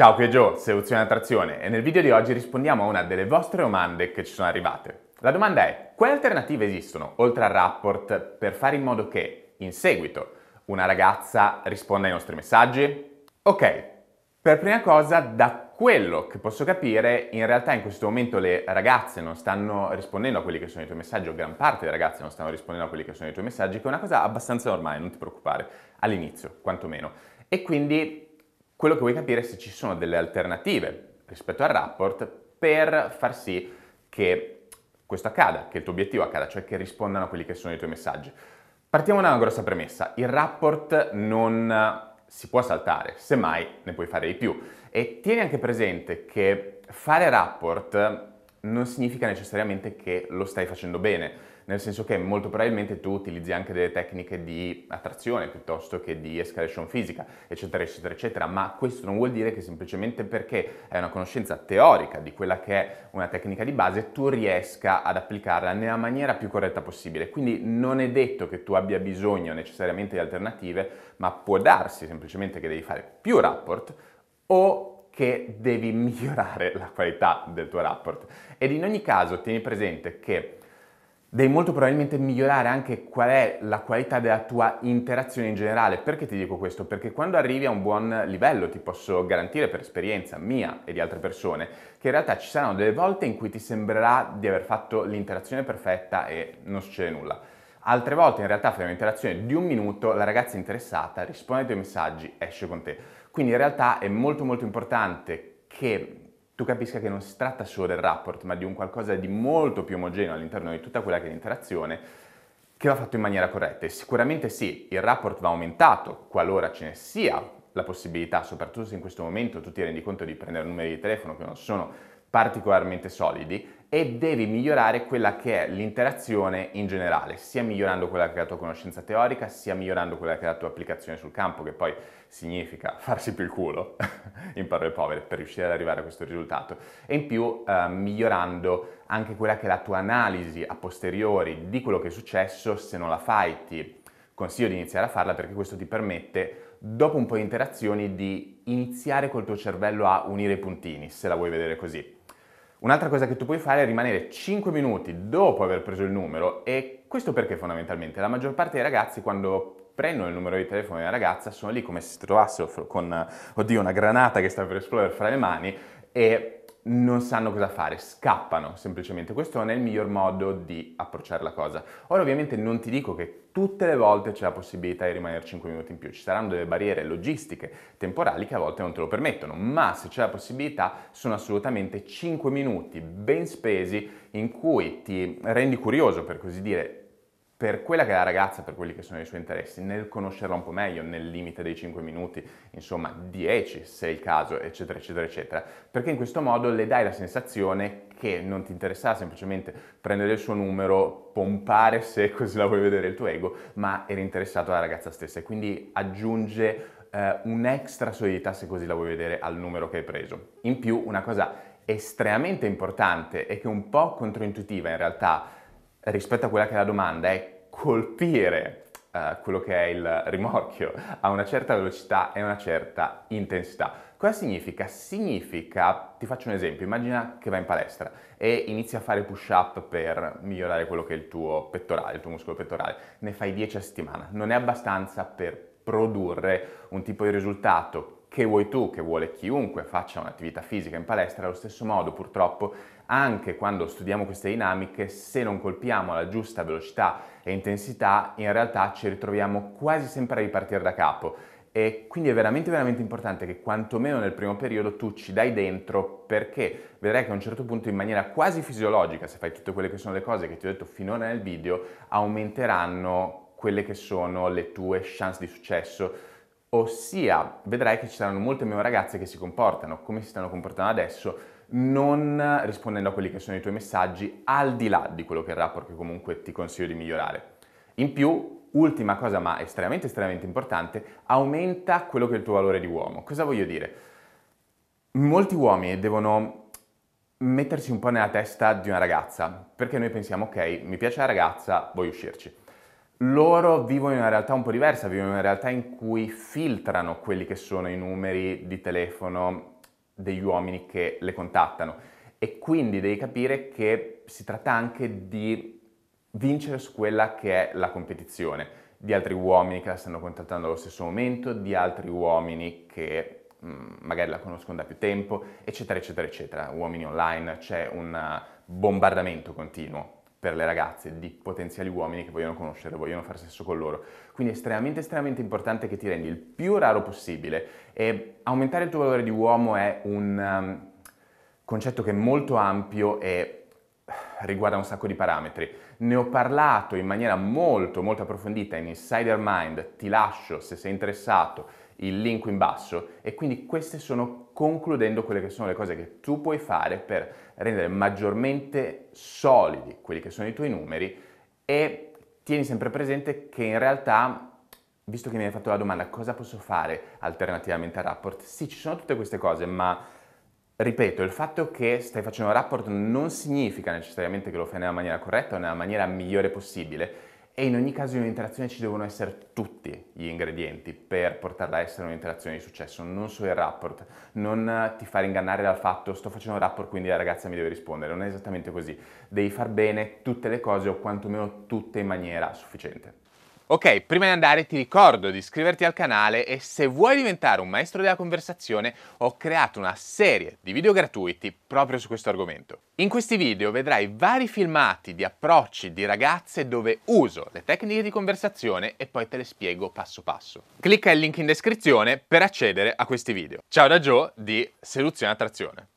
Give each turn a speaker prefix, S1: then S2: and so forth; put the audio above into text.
S1: Ciao, qui è Joe, Soluzione Attrazione e nel video di oggi rispondiamo a una delle vostre domande che ci sono arrivate. La domanda è, quali alternative esistono, oltre al rapport, per fare in modo che, in seguito, una ragazza risponda ai nostri messaggi? Ok, per prima cosa, da quello che posso capire, in realtà in questo momento le ragazze non stanno rispondendo a quelli che sono i tuoi messaggi, o gran parte delle ragazze non stanno rispondendo a quelli che sono i tuoi messaggi, che è una cosa abbastanza normale, non ti preoccupare, all'inizio quantomeno. E quindi quello che vuoi capire è se ci sono delle alternative rispetto al rapport per far sì che questo accada, che il tuo obiettivo accada, cioè che rispondano a quelli che sono i tuoi messaggi. Partiamo da una grossa premessa, il rapport non eh, si può saltare, semmai ne puoi fare di più. E tieni anche presente che fare rapport non significa necessariamente che lo stai facendo bene, nel senso che molto probabilmente tu utilizzi anche delle tecniche di attrazione piuttosto che di escalation fisica, eccetera, eccetera, eccetera, ma questo non vuol dire che semplicemente perché hai una conoscenza teorica di quella che è una tecnica di base, tu riesca ad applicarla nella maniera più corretta possibile. Quindi non è detto che tu abbia bisogno necessariamente di alternative, ma può darsi semplicemente che devi fare più rapport o che devi migliorare la qualità del tuo rapporto. Ed in ogni caso tieni presente che devi molto probabilmente migliorare anche qual è la qualità della tua interazione in generale. Perché ti dico questo? Perché quando arrivi a un buon livello ti posso garantire per esperienza mia e di altre persone che in realtà ci saranno delle volte in cui ti sembrerà di aver fatto l'interazione perfetta e non succede nulla. Altre volte in realtà fai un'interazione di un minuto, la ragazza interessata risponde ai tuoi messaggi, esce con te. Quindi in realtà è molto molto importante che tu capisca che non si tratta solo del rapport, ma di un qualcosa di molto più omogeneo all'interno di tutta quella che è l'interazione, che va fatto in maniera corretta. E sicuramente sì, il rapport va aumentato qualora ce ne sia la possibilità, soprattutto se in questo momento tu ti rendi conto di prendere numeri di telefono che non sono particolarmente solidi, e devi migliorare quella che è l'interazione in generale, sia migliorando quella che è la tua conoscenza teorica, sia migliorando quella che è la tua applicazione sul campo, che poi significa farsi più il culo, in parole povere, per riuscire ad arrivare a questo risultato, e in più eh, migliorando anche quella che è la tua analisi a posteriori di quello che è successo, se non la fai ti consiglio di iniziare a farla perché questo ti permette dopo un po' di interazioni di iniziare col tuo cervello a unire i puntini, se la vuoi vedere così. Un'altra cosa che tu puoi fare è rimanere 5 minuti dopo aver preso il numero e questo perché fondamentalmente la maggior parte dei ragazzi quando prendono il numero di telefono della ragazza sono lì come se si trovassero con, oddio, una granata che sta per esplodere fra le mani e non sanno cosa fare, scappano semplicemente. Questo non è il miglior modo di approcciare la cosa. Ora ovviamente non ti dico che tutte le volte c'è la possibilità di rimanere 5 minuti in più, ci saranno delle barriere logistiche, temporali che a volte non te lo permettono, ma se c'è la possibilità sono assolutamente 5 minuti ben spesi in cui ti rendi curioso, per così dire, per quella che è la ragazza, per quelli che sono i suoi interessi, nel conoscerla un po' meglio, nel limite dei 5 minuti, insomma 10 se è il caso, eccetera, eccetera, eccetera, perché in questo modo le dai la sensazione che non ti interessava semplicemente prendere il suo numero, pompare se così la vuoi vedere il tuo ego, ma eri interessato alla ragazza stessa e quindi aggiunge eh, un'extra solidità se così la vuoi vedere al numero che hai preso. In più una cosa estremamente importante e che è un po' controintuitiva in realtà rispetto a quella che è la domanda è colpire eh, quello che è il rimorchio a una certa velocità e una certa intensità. Cosa significa? Significa, ti faccio un esempio, immagina che vai in palestra e inizi a fare push-up per migliorare quello che è il tuo pettorale, il tuo muscolo pettorale, ne fai 10 a settimana, non è abbastanza per produrre un tipo di risultato che vuoi tu, che vuole chiunque faccia un'attività fisica in palestra, allo stesso modo purtroppo anche quando studiamo queste dinamiche, se non colpiamo la giusta velocità e intensità, in realtà ci ritroviamo quasi sempre a ripartire da capo. E quindi è veramente veramente importante che quantomeno nel primo periodo tu ci dai dentro perché vedrai che a un certo punto in maniera quasi fisiologica, se fai tutte quelle che sono le cose che ti ho detto finora nel video, aumenteranno quelle che sono le tue chance di successo Ossia, vedrai che ci saranno molte meno ragazze che si comportano come si stanno comportando adesso, non rispondendo a quelli che sono i tuoi messaggi, al di là di quello che è il rapporto che comunque ti consiglio di migliorare. In più, ultima cosa ma estremamente estremamente importante, aumenta quello che è il tuo valore di uomo. Cosa voglio dire? Molti uomini devono mettersi un po' nella testa di una ragazza, perché noi pensiamo ok, mi piace la ragazza, voglio uscirci loro vivono in una realtà un po' diversa, vivono in una realtà in cui filtrano quelli che sono i numeri di telefono degli uomini che le contattano e quindi devi capire che si tratta anche di vincere su quella che è la competizione di altri uomini che la stanno contattando allo stesso momento, di altri uomini che mh, mm, magari la conoscono da più tempo, eccetera, eccetera, eccetera. Uomini online, c'è un bombardamento continuo per le ragazze, di potenziali uomini che vogliono conoscere, vogliono fare sesso con loro. Quindi è estremamente, estremamente importante che ti rendi il più raro possibile e aumentare il tuo valore di uomo è un um, concetto che è molto ampio e riguarda un sacco di parametri. Ne ho parlato in maniera molto, molto approfondita in Insider Mind, ti lascio se sei interessato il link in basso e quindi queste sono concludendo quelle che sono le cose che tu puoi fare per rendere maggiormente solidi quelli che sono i tuoi numeri e tieni sempre presente che in realtà visto che mi hai fatto la domanda cosa posso fare alternativamente al rapport, sì ci sono tutte queste cose ma ripeto il fatto che stai facendo un rapport non significa necessariamente che lo fai nella maniera corretta o nella maniera migliore possibile e in ogni caso in un'interazione ci devono essere tutti gli ingredienti per portarla a essere un'interazione di successo, non solo il rapport, non eh, ti far ingannare dal fatto sto facendo un rapport quindi la ragazza mi deve rispondere, non è esattamente così, devi far bene tutte le cose o quantomeno tutte in maniera sufficiente. Ok, prima di andare ti ricordo di iscriverti al canale e se vuoi diventare un maestro della conversazione ho creato una serie di video gratuiti proprio su questo argomento. In questi video vedrai vari filmati di approcci di ragazze dove uso le tecniche di conversazione e poi te le spiego passo passo. Clicca il link in descrizione per accedere a questi video. Ciao da Joe di Seduzione Attrazione.